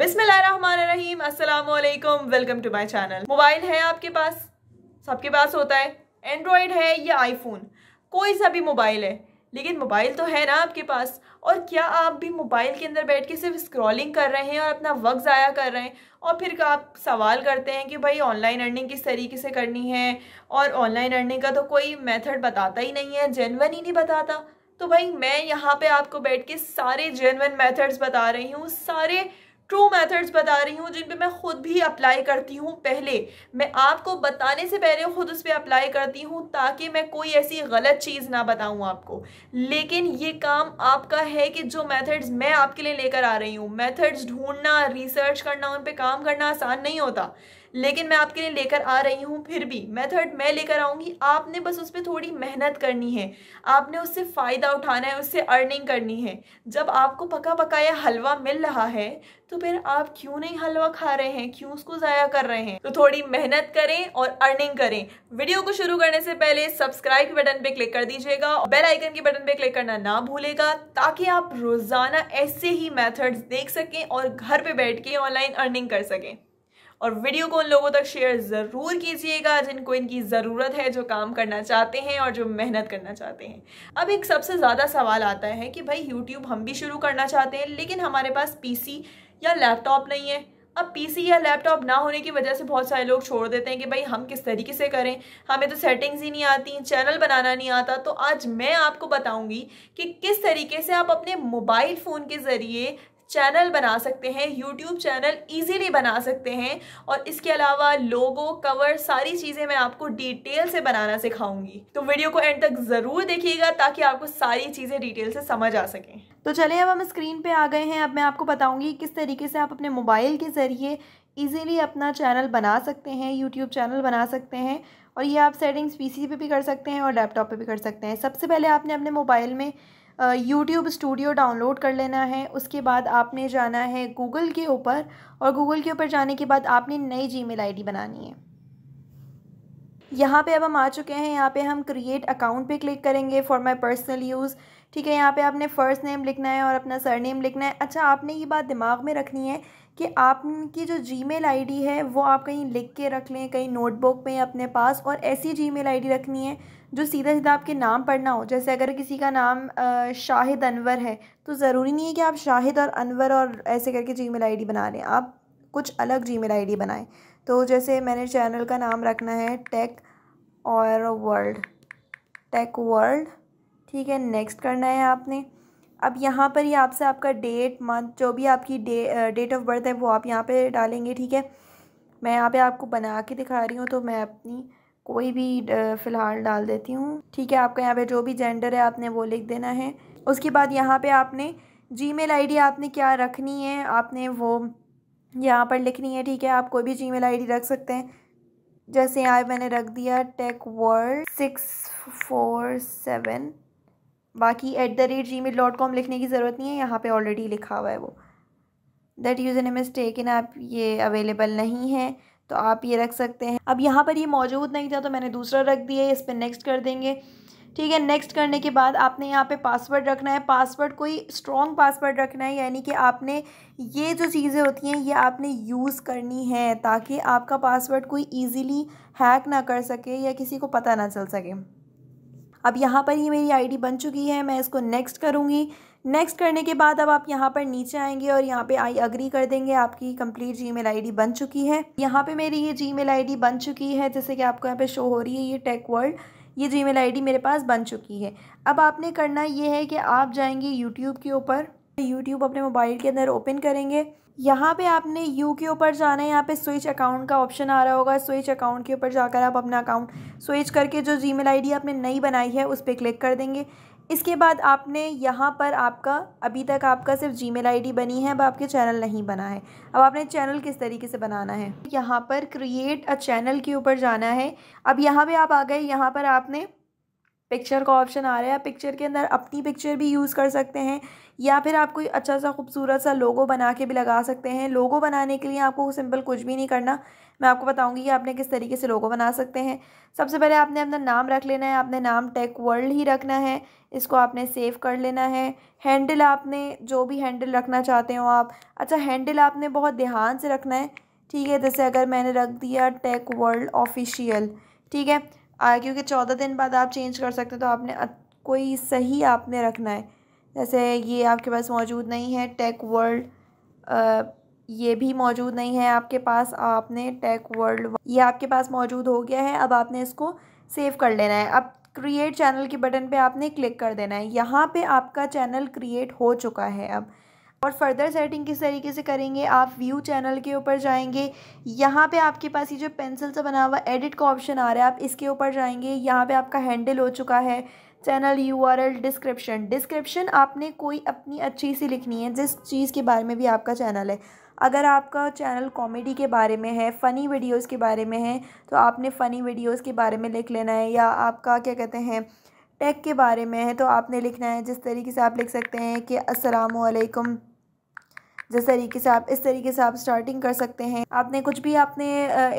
बिस्मिल्लाहिर्रहमानिर्रहीम अस्सलाम वालेकुम welcome to my channel mobile है आपके पास सबके पास होता है एंड्रॉयड है या आईफोन कोई सा भी मोबाइल है लेकिन मोबाइल तो है ना आपके पास और क्या आप भी मोबाइल के अंदर बैठ के सिर्फ स्क्रॉलिंग कर रहे हैं और अपना वक्त ज़ाया कर रहे हैं और फिर आप सवाल करते हैं कि भाई ऑनलाइन अर्निंग किस तरीके से करनी है और ऑनलाइन अर्निंग का तो कोई मेथड बताता ही नहीं है जेनवन ही नहीं बताता तो भाई मैं यहाँ पे आपको बैठ के सारे जेनवन मेथड्स बता रही हूँ सारे ट्रू मेथड्स बता रही हूँ जिन पे मैं ख़ुद भी अप्लाई करती हूँ पहले मैं आपको बताने से पहले ख़ुद उस पर अप्लाई करती हूँ ताकि मैं कोई ऐसी गलत चीज़ ना बताऊँ आपको लेकिन ये काम आपका है कि जो मेथड्स मैं आपके लिए लेकर आ रही हूँ मेथड्स ढूंढना रिसर्च करना उन पर काम करना आसान नहीं होता लेकिन मैं आपके लिए लेकर आ रही हूँ फिर भी मेथड मैं लेकर आऊँगी आपने बस उस पर थोड़ी मेहनत करनी है आपने उससे फ़ायदा उठाना है उससे अर्निंग करनी है जब आपको पका पकाया हलवा मिल रहा है तो फिर आप क्यों नहीं हलवा खा रहे हैं क्यों उसको ज़ाया कर रहे हैं तो थोड़ी मेहनत करें और अर्निंग करें वीडियो को शुरू करने से पहले सब्सक्राइब के बटन पे क्लिक कर दीजिएगा बेल आइकन के बटन पे क्लिक करना ना भूलेगा ताकि आप रोज़ाना ऐसे ही मैथड्स देख सकें और घर पे बैठ के ऑनलाइन अर्निंग कर सकें और वीडियो को उन लोगों तक शेयर ज़रूर कीजिएगा जिनको इनकी ज़रूरत है जो काम करना चाहते हैं और जो मेहनत करना चाहते हैं अब एक सबसे ज़्यादा सवाल आता है कि भाई यूट्यूब हम भी शुरू करना चाहते हैं लेकिन हमारे पास पी या लैपटॉप नहीं है अब पीसी या लैपटॉप ना होने की वजह से बहुत सारे लोग छोड़ देते हैं कि भाई हम किस तरीके से करें हमें तो सेटिंग्स ही नहीं आती चैनल बनाना नहीं आता तो आज मैं आपको बताऊंगी कि किस तरीके से आप अपने मोबाइल फ़ोन के ज़रिए चैनल बना सकते हैं यूट्यूब चैनल इजीली बना सकते हैं और इसके अलावा लोगो कवर सारी चीज़ें मैं आपको डिटेल से बनाना सिखाऊंगी तो वीडियो को एंड तक ज़रूर देखिएगा ताकि आपको सारी चीज़ें डिटेल से समझ आ सकें तो चलिए अब हम स्क्रीन पे आ गए हैं अब मैं आपको बताऊंगी किस तरीके से आप अपने मोबाइल के ज़रिए ईजिली अपना चैनल बना सकते हैं यूट्यूब चैनल बना सकते हैं और ये आप सेटिंग्स पी पे भी कर सकते हैं और लैपटॉप पर भी कर सकते हैं सबसे पहले आपने अपने मोबाइल में यूट्यूब स्टूडियो डाउनलोड कर लेना है उसके बाद आपने जाना है गूगल के ऊपर और गूगल के ऊपर जाने के बाद आपने नई जी मेल बनानी है यहाँ पे अब हम आ चुके हैं यहाँ पे हम क्रिएट अकाउंट पे क्लिक करेंगे फॉर माय पर्सनल यूज़ ठीक है यहाँ पे आपने फ़र्स्ट नेम लिखना है और अपना सर नेम लिखना है अच्छा आपने ये बात दिमाग में रखनी है कि आपकी जो जी मेल है वो आप कहीं लिख के रख लें कहीं नोटबुक में अपने पास और ऐसी जी मेल रखनी है जो सीधा सीधा आपके नाम पढ़ना हो जैसे अगर किसी का नाम शाहिद अनवर है तो ज़रूरी नहीं है कि आप शाहिद और अनवर और ऐसे करके जी मेल बना लें आप कुछ अलग जी मेल बनाएं तो जैसे मैंने चैनल का नाम रखना है टेक और वर्ल्ड टेक वर्ल्ड ठीक है नेक्स्ट करना है आपने अब यहाँ पर ही आपसे आपका डेट मंथ जो भी आपकी डे डेट ऑफ बर्थ है वो आप यहाँ पे डालेंगे ठीक है मैं यहाँ पे आपको बना के दिखा रही हूँ तो मैं अपनी कोई भी फ़िलहाल डाल देती हूँ ठीक है आपका यहाँ पे जो भी जेंडर है आपने वो लिख देना है उसके बाद यहाँ पे आपने जी मेल आपने क्या रखनी है आपने वो यहाँ पर लिखनी है ठीक है आप कोई भी जी मेल रख सकते हैं जैसे यहाँ मैंने रख दिया tech world six four seven बाकी at the rate Gmail dot com लिखने की ज़रूरत नहीं है यहाँ पे ऑलरेडी लिखा हुआ है वो that username is taken आप ये अवेलेबल नहीं है तो आप ये रख सकते हैं अब यहाँ पर ये मौजूद नहीं था तो मैंने दूसरा रख दिया इस पर नेक्स्ट कर देंगे ठीक है नेक्स्ट करने के बाद आपने यहाँ पे पासवर्ड रखना है पासवर्ड कोई स्ट्रॉन्ग पासवर्ड रखना है यानी कि आपने ये जो चीज़ें होती हैं ये आपने यूज़ करनी है ताकि आपका पासवर्ड कोई ईजीली हैक ना कर सके या किसी को पता ना चल सके अब यहाँ पर ये मेरी आईडी बन चुकी है मैं इसको नेक्स्ट करूँगी नेक्स्ट करने के बाद अब आप यहाँ पर नीचे आएंगे और यहाँ पे आई अग्री कर देंगे आपकी कंप्लीट जीमेल आईडी बन चुकी है यहाँ पे मेरी ये जीमेल आईडी बन चुकी है जैसे कि आपको यहाँ पे शो हो रही है ये टेक वर्ल्ड ये जी मेल मेरे पास बन चुकी है अब आपने करना ये है कि आप जाएंगे यूट्यूब के ऊपर यूट्यूब अपने मोबाइल के अंदर ओपन करेंगे यहाँ पे आपने यू के ऊपर जाना है यहाँ पे स्विच अकाउंट का ऑप्शन आ रहा होगा स्विच अकाउंट के ऊपर जाकर आप अपना अकाउंट स्विच करके जो जी मेल आपने नई बनाई है उस पर क्लिक कर देंगे इसके बाद आपने यहाँ पर आपका अभी तक आपका सिर्फ जी मेल बनी है अब आपके चैनल नहीं बना है अब आपने चैनल किस तरीके से बनाना है यहाँ पर क्रिएट अ चैनल के ऊपर जाना है अब यहाँ पे आप आ गए यहाँ पर आपने पिक्चर का ऑप्शन आ रहा है पिक्चर के अंदर अपनी पिक्चर भी यूज़ कर सकते हैं या फिर आप कोई अच्छा सा खूबसूरत सा लोगो बना के भी लगा सकते हैं लोगो बनाने के लिए आपको सिंपल कुछ भी नहीं करना मैं आपको बताऊंगी कि आपने किस तरीके से लोगो बना सकते हैं सबसे पहले आपने अपना नाम रख लेना है आपने नाम टेक वर्ल्ड ही रखना है इसको आपने सेव कर लेना है हैंडल आपने जो भी हैंडल रखना चाहते हो आप अच्छा हैंडल आपने बहुत ध्यान से रखना है ठीक है जैसे अगर मैंने रख दिया टेक वर्ल्ड ऑफिशियल ठीक है क्योंकि चौदह दिन बाद आप चेंज कर सकते हो तो आपने कोई सही आपने रखना है जैसे ये आपके पास मौजूद नहीं है टेक वर्ल्ड ये भी मौजूद नहीं है आपके पास आपने टेक वर्ल्ड ये आपके पास मौजूद हो गया है अब आपने इसको सेव कर लेना है अब क्रिएट चैनल के बटन पे आपने क्लिक कर देना है यहाँ पे आपका चैनल क्रिएट हो चुका है अब और फर्दर सेटिंग किस तरीके से करेंगे आप व्यू चैनल के ऊपर जाएंगे यहाँ पे आपके पास ये जो पेंसिल से बना हुआ एडिट का ऑप्शन आ रहा है आप इसके ऊपर जाएंगे यहाँ पे आपका हैंडल हो चुका है channel U R L description description आपने कोई अपनी अच्छी सी लिखनी है जिस चीज़ के बारे में भी आपका चैनल है अगर आपका चैनल कॉमेडी के बारे में है फ़नी वीडियोज़ के बारे में है तो आपने फ़नी वीडियोज़ के बारे में लिख लेना है या आपका क्या कहते हैं टेक के बारे में है तो आपने लिखना है जिस तरीके से आप लिख सकते हैं कि असलकम जिस तरीके से आप इस तरीके से आप स्टार्टिंग कर सकते हैं आपने कुछ भी आपने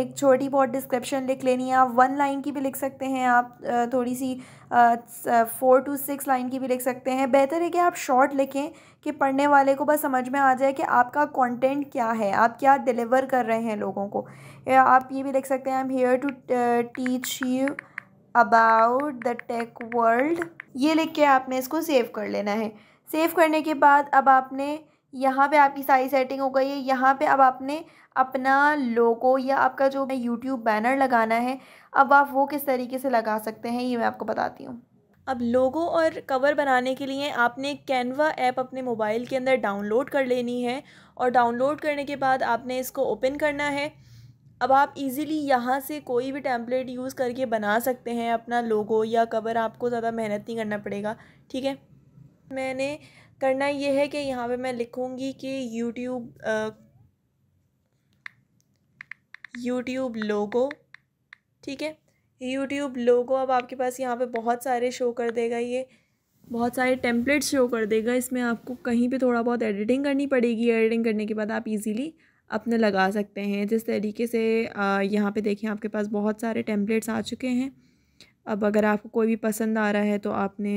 एक छोटी बहुत डिस्क्रिप्शन लिख लेनी है आप वन लाइन की भी लिख सकते हैं आप थोड़ी सी फोर टू सिक्स लाइन की भी लिख सकते हैं बेहतर है कि आप शॉर्ट लिखें कि पढ़ने वाले को बस समझ में आ जाए कि आपका कॉन्टेंट क्या है आप क्या डिलीवर कर रहे हैं लोगों को आप ये भी लिख सकते हैं I am here to teach you about the tech world ये लिख के आपने इसको सेव कर लेना है सेव करने के बाद अब आपने यहाँ पे आपकी सारी सेटिंग हो गई है यहाँ पे अब आपने अपना लोगो या आपका जो यूट्यूब बैनर लगाना है अब आप वो किस तरीके से लगा सकते हैं ये मैं आपको बताती हूँ अब लोगो और कवर बनाने के लिए आपने कैनवा ऐप अपने मोबाइल के अंदर डाउनलोड कर लेनी है और डाउनलोड करने के बाद आपने इसको ओपन करना है अब आप इजीली यहाँ से कोई भी टैंपलेट यूज़ करके बना सकते हैं अपना लोगो या कवर आपको ज़्यादा मेहनत नहीं करना पड़ेगा ठीक है मैंने करना ये है कि यहाँ पे मैं लिखूँगी कि YouTube यूट्यूब लोगो ठीक है यूट्यूब लोगो अब आपके पास यहाँ पे बहुत सारे शो कर देगा ये बहुत सारे टेम्पलेट्स शो कर देगा इसमें आपको कहीं पे थोड़ा बहुत एडिटिंग करनी पड़ेगी एडिटिंग करने के बाद आप इजीली अपने लगा सकते हैं जिस तरीके से यहाँ पे देखिए आपके पास बहुत सारे टेम्पलेट्स आ चुके हैं अब अगर आपको कोई भी पसंद आ रहा है तो आपने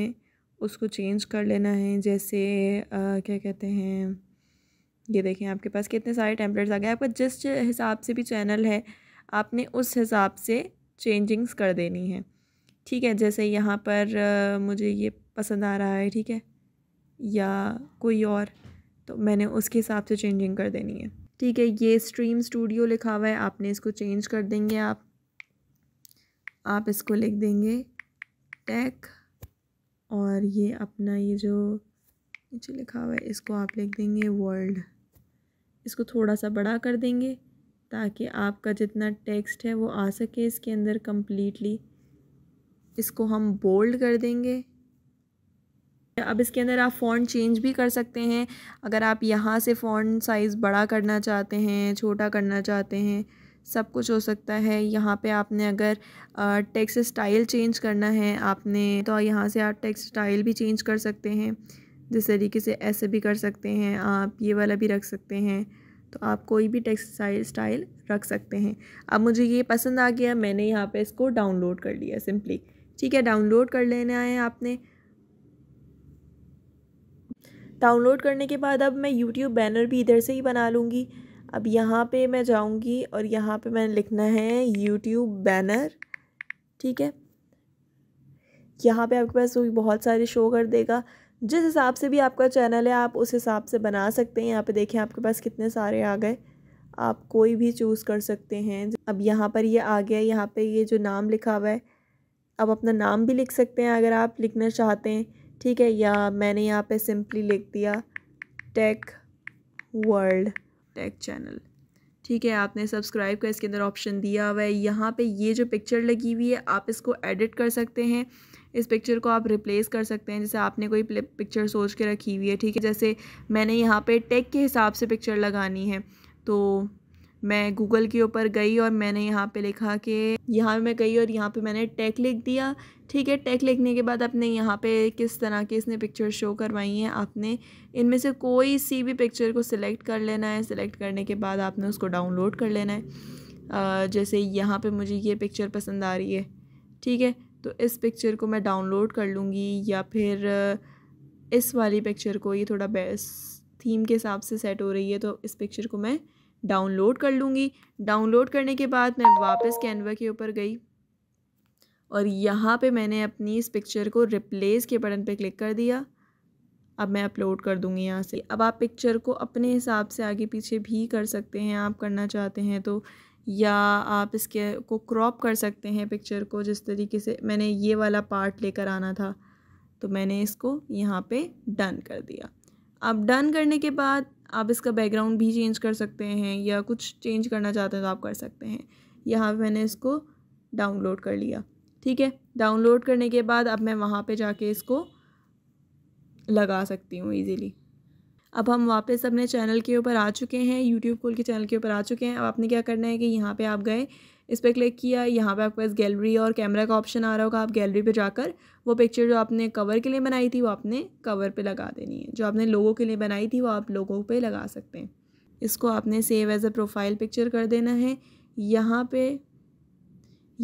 उसको चेंज कर लेना है जैसे आ, क्या कहते हैं ये देखें आपके पास कितने सारे टेम्पलेट्स आ गए आपका जिस हिसाब से भी चैनल है आपने उस हिसाब से चेंजिंग्स कर देनी है ठीक है जैसे यहाँ पर आ, मुझे ये पसंद आ रहा है ठीक है या कोई और तो मैंने उसके हिसाब से चेंजिंग कर देनी है ठीक है ये स्ट्रीम स्टूडियो लिखा हुआ है आपने इसको चेंज कर देंगे आप आप इसको लिख देंगे टैक और ये अपना ये जो नीचे लिखा हुआ है इसको आप लिख देंगे वर्ल्ड इसको थोड़ा सा बड़ा कर देंगे ताकि आपका जितना टेक्स्ट है वो आ सके इसके अंदर कम्प्लीटली इसको हम बोल्ड कर देंगे अब इसके अंदर आप फ़ॉन्ट चेंज भी कर सकते हैं अगर आप यहाँ से फ़ॉन्ट साइज़ बड़ा करना चाहते हैं छोटा करना चाहते हैं सब कुछ हो सकता है यहाँ पे आपने अगर टेक्स स्टाइल चेंज करना है आपने तो यहाँ से आप टेक्स स्टाइल भी चेंज कर सकते हैं जिस तरीके से ऐसे भी कर सकते हैं आप ये वाला भी रख सकते हैं तो आप कोई भी टेक्सटाइल स्टाइल रख सकते हैं अब मुझे ये पसंद आ गया मैंने यहाँ पर इसको डाउनलोड कर लिया सिंपली ठीक है डाउनलोड कर लेना है आपने डाउनलोड करने के बाद अब मैं यूट्यूब बैनर भी इधर से ही बना लूँगी अब यहाँ पे मैं जाऊँगी और यहाँ पे मैंने लिखना है यूट्यूब बैनर ठीक है यहाँ पे आपके पास बहुत सारे शो कर देगा जिस हिसाब से भी आपका चैनल है आप उस हिसाब से बना सकते हैं यहाँ पे देखें आपके पास कितने सारे आ गए आप कोई भी चूज़ कर सकते हैं अब यहाँ पर ये यह आ गया यहाँ पे ये यह जो नाम लिखा हुआ है अब अपना नाम भी लिख सकते हैं अगर आप लिखना चाहते हैं ठीक है या मैंने यहाँ पे सिंपली लिख दिया टेक वर्ल्ड टेक चैनल ठीक है आपने सब्सक्राइब का इसके अंदर ऑप्शन दिया हुआ है यहाँ पे ये जो पिक्चर लगी हुई है आप इसको एडिट कर सकते हैं इस पिक्चर को आप रिप्लेस कर सकते हैं जैसे आपने कोई पिक्चर सोच के रखी हुई है ठीक है जैसे मैंने यहाँ पे टेक के हिसाब से पिक्चर लगानी है तो मैं गूगल के ऊपर गई और मैंने यहाँ पे लिखा कि यहाँ मैं गई और यहाँ पे मैंने टैग लिख दिया ठीक है टैग लिखने के बाद आपने यहाँ पे किस तरह की इसने पिक्चर शो करवाई हैं आपने इनमें से कोई सी भी पिक्चर को सिलेक्ट कर लेना है सिलेक्ट करने के बाद आपने उसको डाउनलोड कर लेना है जैसे यहाँ पर मुझे ये पिक्चर पसंद आ रही है ठीक है तो इस पिक्चर को मैं डाउनलोड कर लूँगी या फिर इस वाली पिक्चर को ये थोड़ा बेस्ट थीम के हिसाब से सेट हो रही है तो इस पिक्चर को मैं डाउनलोड कर लूँगी डाउनलोड करने के बाद मैं वापस कैनवा के ऊपर गई और यहाँ पे मैंने अपनी इस पिक्चर को रिप्लेस के बटन पे क्लिक कर दिया अब मैं अपलोड कर दूँगी यहाँ से अब आप पिक्चर को अपने हिसाब से आगे पीछे भी कर सकते हैं आप करना चाहते हैं तो या आप इसके को क्रॉप कर सकते हैं पिक्चर को जिस तरीके से मैंने ये वाला पार्ट लेकर आना था तो मैंने इसको यहाँ पे डन कर दिया अब डन करने के बाद आप इसका बैकग्राउंड भी चेंज कर सकते हैं या कुछ चेंज करना चाहते हैं तो आप कर सकते हैं यहाँ पर मैंने इसको डाउनलोड कर लिया ठीक है डाउनलोड करने के बाद अब मैं वहाँ पे जाके इसको लगा सकती हूँ ईज़िली अब हम वापस अपने चैनल के ऊपर आ चुके हैं यूट्यूब खोल के चैनल के ऊपर आ चुके हैं अब आपने क्या करना है कि यहाँ पे आप गए इस पर क्लिक किया यहाँ पे आपके पास गैलरी और कैमरा का ऑप्शन आ रहा होगा आप गैलरी पे जाकर वो पिक्चर जो आपने कवर के लिए बनाई थी वो आपने कवर पे लगा देनी है जो आपने लोगों के लिए बनाई थी वो आप लोगों पे लगा सकते हैं इसको आपने save as a profile picture कर देना है यहाँ पे ये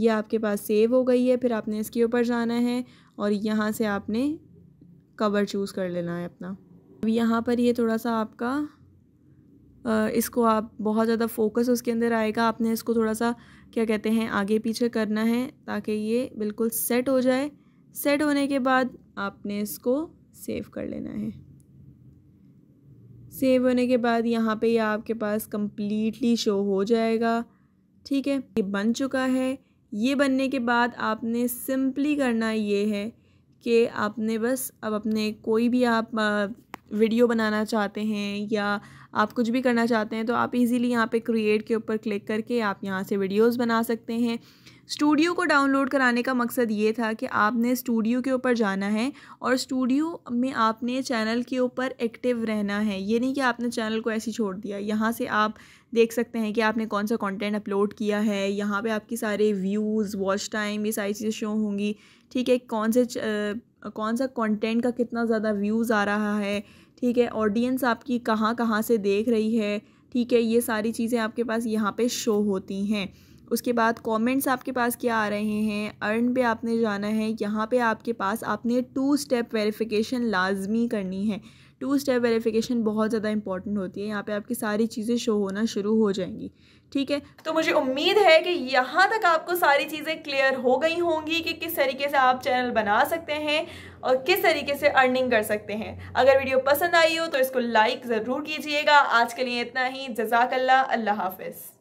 यह आपके पास सेव हो गई है फिर आपने इसके ऊपर जाना है और यहाँ से आपने कवर चूज़ कर लेना है अपना अब यहाँ पर ये यह थोड़ा सा आपका इसको आप बहुत ज़्यादा फोकस उसके अंदर आएगा आपने इसको थोड़ा सा क्या कहते हैं आगे पीछे करना है ताकि ये बिल्कुल सेट हो जाए सेट होने के बाद आपने इसको सेव कर लेना है सेव होने के बाद यहाँ पे ये यह आपके पास कम्प्लीटली शो हो जाएगा ठीक है ये बन चुका है ये बनने के बाद आपने सिंपली करना ये है कि आपने बस अब अपने कोई भी आप वीडियो बनाना चाहते हैं या आप कुछ भी करना चाहते हैं तो आप इजीली यहाँ पे क्रिएट के ऊपर क्लिक करके आप यहाँ से वीडियोस बना सकते हैं स्टूडियो को डाउनलोड कराने का मकसद ये था कि आपने स्टूडियो के ऊपर जाना है और स्टूडियो में आपने चैनल के ऊपर एक्टिव रहना है ये नहीं कि आपने चैनल को ऐसे छोड़ दिया यहाँ से आप देख सकते हैं कि आपने कौन सा कंटेंट अपलोड किया है यहाँ पे आपकी सारे व्यूज़ वॉच टाइम ये सारी चीज़ें शो होंगी ठीक है कौन से कौन सा कंटेंट का कितना ज़्यादा व्यूज़ आ रहा है ठीक है ऑडियंस आपकी कहाँ कहाँ से देख रही है ठीक है ये सारी चीज़ें आपके पास यहाँ पे शो होती हैं उसके बाद कमेंट्स आपके पास क्या आ रहे हैं अर्न पे आपने जाना है यहाँ पे आपके पास आपने टू स्टेप वेरिफिकेशन लाजमी करनी है टू स्टेप वेरिफिकेशन बहुत ज़्यादा इंपॉर्टेंट होती है यहाँ पे आपकी सारी चीज़ें शो होना शुरू हो जाएंगी ठीक है तो मुझे उम्मीद है कि यहाँ तक आपको सारी चीज़ें क्लियर हो गई होंगी कि किस तरीके से आप चैनल बना सकते हैं और किस तरीके से अर्निंग कर सकते हैं अगर वीडियो पसंद आई हो तो इसको लाइक ज़रूर कीजिएगा आज के लिए इतना ही जजाकल्ला अल्लाह हाफिज़